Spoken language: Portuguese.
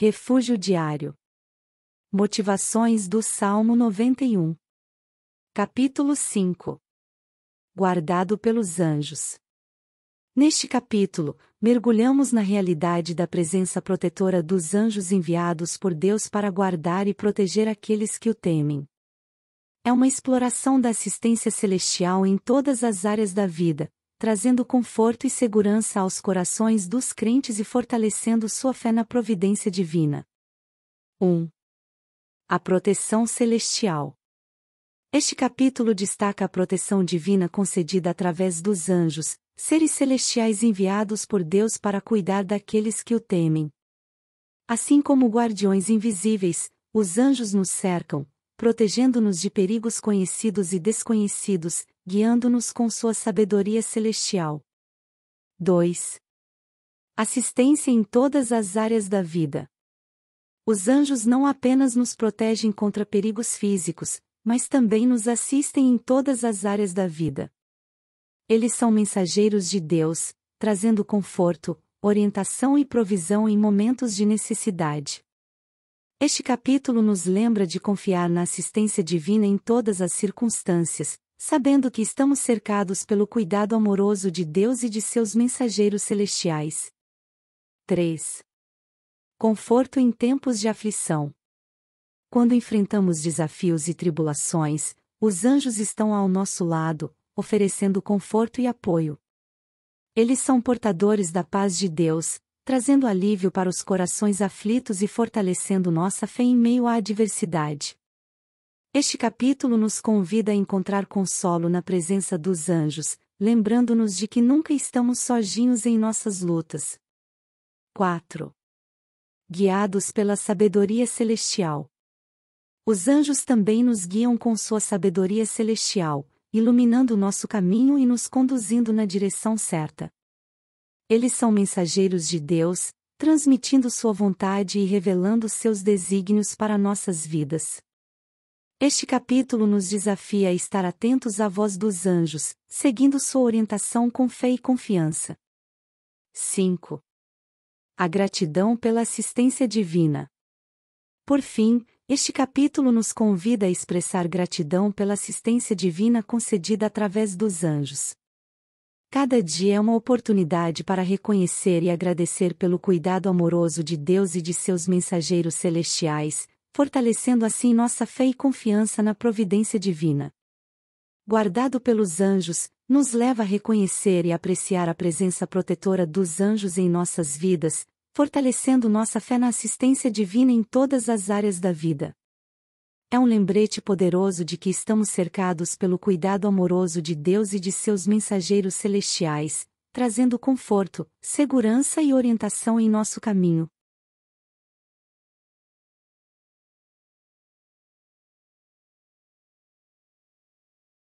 Refúgio diário. Motivações do Salmo 91. Capítulo 5. Guardado pelos anjos. Neste capítulo, mergulhamos na realidade da presença protetora dos anjos enviados por Deus para guardar e proteger aqueles que o temem. É uma exploração da assistência celestial em todas as áreas da vida, trazendo conforto e segurança aos corações dos crentes e fortalecendo sua fé na providência divina. 1. A proteção celestial. Este capítulo destaca a proteção divina concedida através dos anjos, seres celestiais enviados por Deus para cuidar daqueles que o temem. Assim como guardiões invisíveis, os anjos nos cercam, protegendo-nos de perigos conhecidos e desconhecidos, guiando-nos com sua sabedoria celestial. 2. Assistência em todas as áreas da vida. Os anjos não apenas nos protegem contra perigos físicos, mas também nos assistem em todas as áreas da vida. Eles são mensageiros de Deus, trazendo conforto, orientação e provisão em momentos de necessidade. Este capítulo nos lembra de confiar na assistência divina em todas as circunstâncias, sabendo que estamos cercados pelo cuidado amoroso de Deus e de seus mensageiros celestiais. 3. Conforto em tempos de aflição. Quando enfrentamos desafios e tribulações, os anjos estão ao nosso lado, oferecendo conforto e apoio. Eles são portadores da paz de Deus, trazendo alívio para os corações aflitos e fortalecendo nossa fé em meio à adversidade. Este capítulo nos convida a encontrar consolo na presença dos anjos, lembrando-nos de que nunca estamos sozinhos em nossas lutas. 4. Guiados pela sabedoria celestial. Os anjos também nos guiam com sua sabedoria celestial, iluminando nosso caminho e nos conduzindo na direção certa. Eles são mensageiros de Deus, transmitindo sua vontade e revelando seus desígnios para nossas vidas. Este capítulo nos desafia a estar atentos à voz dos anjos, seguindo sua orientação com fé e confiança. 5. A gratidão pela assistência divina. Por fim, este capítulo nos convida a expressar gratidão pela assistência divina concedida através dos anjos. Cada dia é uma oportunidade para reconhecer e agradecer pelo cuidado amoroso de Deus e de seus mensageiros celestiais, fortalecendo assim nossa fé e confiança na providência divina. Guardado pelos anjos, nos leva a reconhecer e apreciar a presença protetora dos anjos em nossas vidas, fortalecendo nossa fé na assistência divina em todas as áreas da vida. É um lembrete poderoso de que estamos cercados pelo cuidado amoroso de Deus e de seus mensageiros celestiais, trazendo conforto, segurança e orientação em nosso caminho,